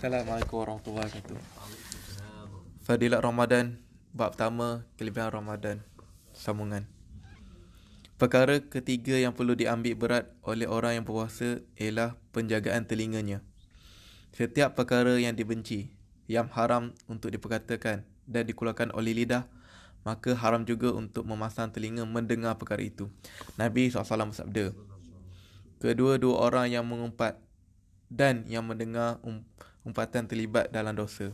Assalamualaikum warahmatullahi wabarakatuh. Fadilat Ramadan bab pertama kelebihan Ramadan sambungan. Perkara ketiga yang perlu diambil berat oleh orang yang berpuasa ialah penjagaan telinganya. Setiap perkara yang dibenci, yang haram untuk diperkatakan dan dikeluarkan oleh lidah, maka haram juga untuk memasang telinga mendengar perkara itu. Nabi SAW bersabda, Kedua-dua orang yang mengumpat dan yang mendengar um- umpatan terlibat dalam dosa.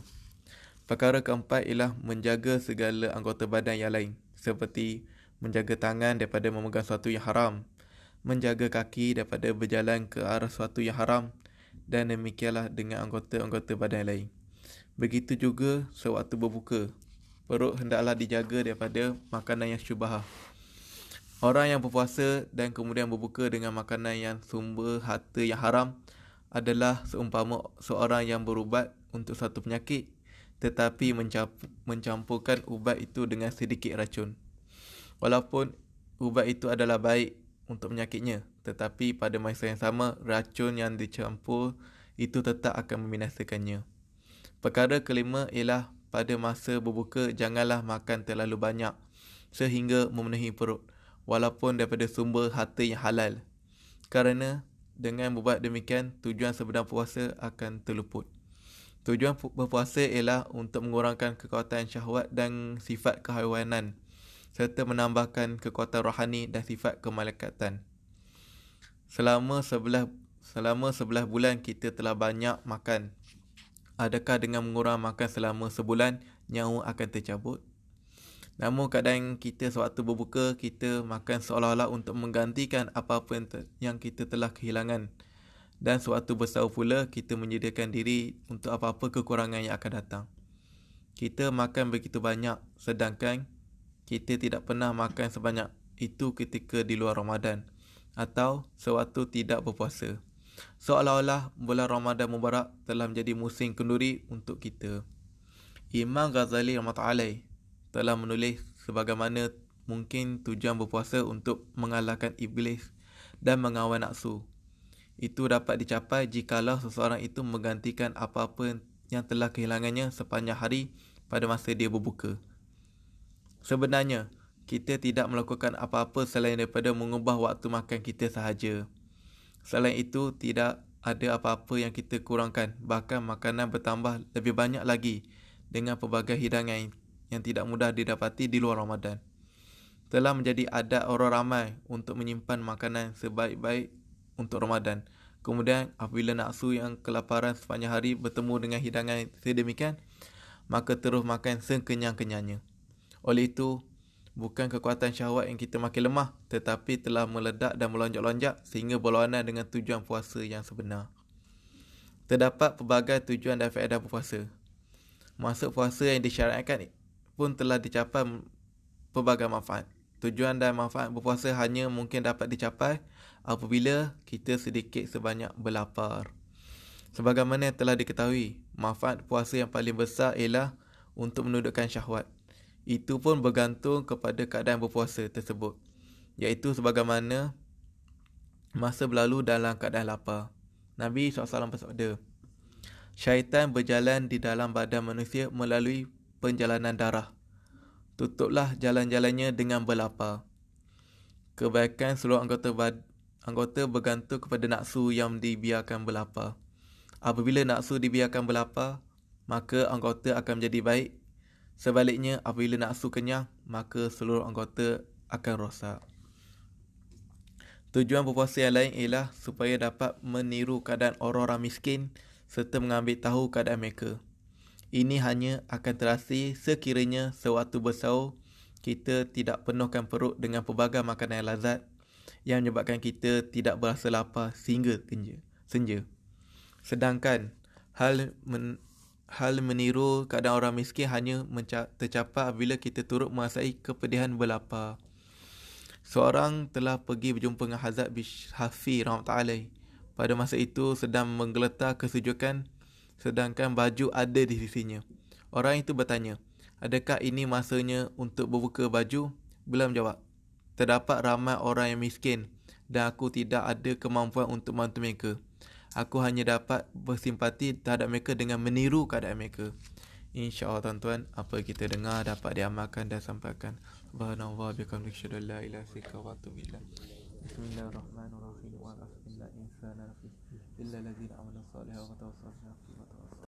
Perkara keempat ialah menjaga segala anggota badan yang lain seperti menjaga tangan daripada memegang sesuatu yang haram, menjaga kaki daripada berjalan ke arah sesuatu yang haram dan demikianlah dengan anggota-anggota badan yang lain. Begitu juga sewaktu berbuka, perut hendaklah dijaga daripada makanan yang syubah. Orang yang berpuasa dan kemudian berbuka dengan makanan yang sumber harta yang haram, adalah seumpama seorang yang berubat untuk satu penyakit tetapi mencampurkan ubat itu dengan sedikit racun. Walaupun ubat itu adalah baik untuk penyakitnya, tetapi pada masa yang sama racun yang dicampur itu tetap akan membinasakannya. Perkara kelima ialah pada masa berbuka janganlah makan terlalu banyak sehingga memenuhi perut walaupun daripada sumber harta yang halal. Kerana dengan berbuat demikian, tujuan sebenar puasa akan terluput. Tujuan pu- berpuasa ialah untuk mengurangkan kekuatan syahwat dan sifat kehaiwanan serta menambahkan kekuatan rohani dan sifat kemalakatan. Selama sebelah selama sebelah bulan kita telah banyak makan. Adakah dengan mengurang makan selama sebulan, nyawa akan tercabut? Namun kadang kita sewaktu berbuka kita makan seolah-olah untuk menggantikan apa-apa yang, yang kita telah kehilangan. Dan sewaktu bersahur pula kita menyediakan diri untuk apa-apa kekurangan yang akan datang. Kita makan begitu banyak sedangkan kita tidak pernah makan sebanyak itu ketika di luar Ramadan atau sewaktu tidak berpuasa. Seolah-olah bulan Ramadan Mubarak telah menjadi musim kenduri untuk kita. Imam Ghazali rahmatullahi telah menulis sebagaimana mungkin tujuan berpuasa untuk mengalahkan iblis dan mengawal nafsu. Itu dapat dicapai jikalau seseorang itu menggantikan apa-apa yang telah kehilangannya sepanjang hari pada masa dia berbuka. Sebenarnya, kita tidak melakukan apa-apa selain daripada mengubah waktu makan kita sahaja. Selain itu, tidak ada apa-apa yang kita kurangkan, bahkan makanan bertambah lebih banyak lagi dengan pelbagai hidangan yang tidak mudah didapati di luar Ramadan. Telah menjadi adat orang ramai untuk menyimpan makanan sebaik-baik untuk Ramadan. Kemudian apabila nafsu yang kelaparan sepanjang hari bertemu dengan hidangan sedemikian, maka terus makan sekenyang-kenyangnya. Oleh itu, bukan kekuatan syahwat yang kita makin lemah tetapi telah meledak dan melonjak-lonjak sehingga berlawanan dengan tujuan puasa yang sebenar. Terdapat pelbagai tujuan dan faedah berpuasa. Masuk puasa yang disyariatkan pun telah dicapai pelbagai manfaat. Tujuan dan manfaat berpuasa hanya mungkin dapat dicapai apabila kita sedikit sebanyak berlapar. Sebagaimana telah diketahui, manfaat puasa yang paling besar ialah untuk menundukkan syahwat. Itu pun bergantung kepada keadaan berpuasa tersebut. Iaitu sebagaimana masa berlalu dalam keadaan lapar. Nabi SAW bersabda, Syaitan berjalan di dalam badan manusia melalui penjalanan darah. Tutuplah jalan-jalannya dengan belapa. Kebaikan seluruh anggota anggota bergantung kepada naksu yang dibiarkan belapa. Apabila naksu dibiarkan belapa, maka anggota akan menjadi baik. Sebaliknya, apabila naksu kenyang, maka seluruh anggota akan rosak. Tujuan berpuasa yang lain ialah supaya dapat meniru keadaan orang-orang miskin serta mengambil tahu keadaan mereka. Ini hanya akan terasi sekiranya sewaktu bersahur kita tidak penuhkan perut dengan pelbagai makanan lazat yang menyebabkan kita tidak berasa lapar sehingga senja. senja. Sedangkan hal men, hal meniru keadaan orang miskin hanya menca- tercapai apabila kita turut merasai kepedihan berlapar. Seorang telah pergi berjumpa dengan Hazrat Bish Hafi Ramad pada masa itu sedang menggeletar kesujukan sedangkan baju ada di sisinya. Orang itu bertanya, adakah ini masanya untuk berbuka baju? Beliau menjawab, terdapat ramai orang yang miskin dan aku tidak ada kemampuan untuk bantu mereka. Aku hanya dapat bersimpati terhadap mereka dengan meniru keadaan mereka. InsyaAllah tuan-tuan, apa kita dengar dapat diamalkan dan sampaikan. Subhanallah, biarkan berkata la ilah sikawatu billah. Bismillahirrahmanirrahim. Wa'alaikumsalam. Insana'afi. Insana'afi. إلا الذين عملوا الصالحات وتواصوا بالحق وتواصوا